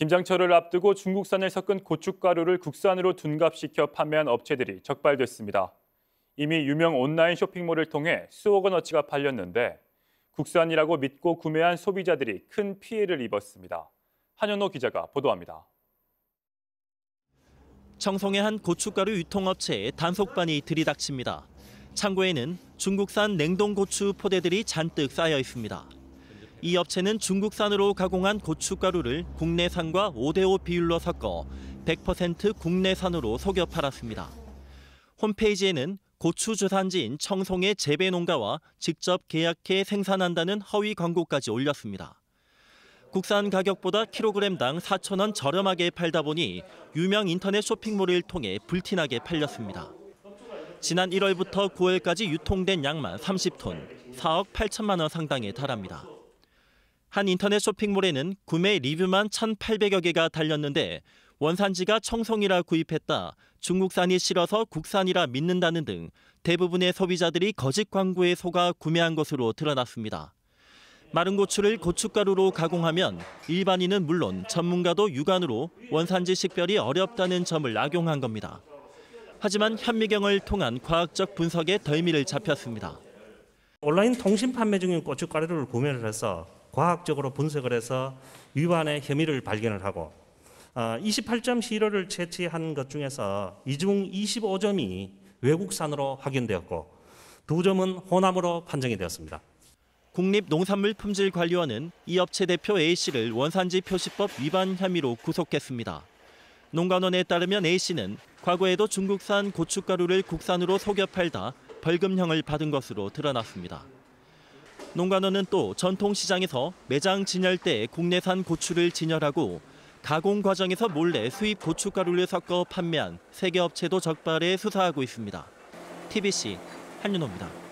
김장철을 앞두고 중국산을 섞은 고춧가루를 국산으로 둔갑시켜 판매한 업체들이 적발됐습니다. 이미 유명 온라인 쇼핑몰을 통해 수억 원어치가 팔렸는데 국산이라고 믿고 구매한 소비자들이 큰 피해를 입었습니다. 한현호 기자가 보도합니다. 청송의 한 고춧가루 유통업체에 단속반이 들이닥칩니다. 창고에는 중국산 냉동 고추 포대들이 잔뜩 쌓여 있습니다. 이 업체는 중국산으로 가공한 고춧가루를 국내산과 5대5 비율로 섞어 100% 국내산으로 속여 팔았습니다. 홈페이지에는 고추 주산지인 청송의 재배 농가와 직접 계약해 생산한다는 허위 광고까지 올렸습니다. 국산 가격보다 킬로그램당 4천원 저렴하게 팔다 보니 유명 인터넷 쇼핑몰을 통해 불티나게 팔렸습니다. 지난 1월부터 9월까지 유통된 양만 30톤, 4억 8천만 원 상당에 달합니다. 한 인터넷 쇼핑몰에는 구매 리뷰만 1,800여 개가 달렸는데 원산지가 청송이라 구입했다, 중국산이 싫어서 국산이라 믿는다는 등 대부분의 소비자들이 거짓 광고에 속아 구매한 것으로 드러났습니다. 마른 고추를 고춧가루로 가공하면 일반인은 물론 전문가도 육안으로 원산지 식별이 어렵다는 점을 악용한 겁니다. 하지만 현미경을 통한 과학적 분석에 덜미를 잡혔습니다. 온라인 통신 판매 중인 고춧가루를 구매를 해서 과학적으로 분석을 해서 위반의 혐의를 발견을 하고 28점 어, 시료를 채취한 것 중에서 이중 25점이 외국산으로 확인되었고 두 점은 혼합으로 판정이 되었습니다. 국립농산물품질관리원은 이 업체 대표 A씨를 원산지 표시법 위반 혐의로 구속했습니다. 농관원에 따르면 A씨는 과거에도 중국산 고춧가루를 국산으로 속여 팔다 벌금형을 받은 것으로 드러났습니다. 농관원은 또 전통시장에서 매장 진열대 국내산 고추를 진열하고 가공 과정에서 몰래 수입 고춧가루를 섞어 판매한 세계 업체도 적발해 수사하고 있습니다. TBC 한윤호입니다.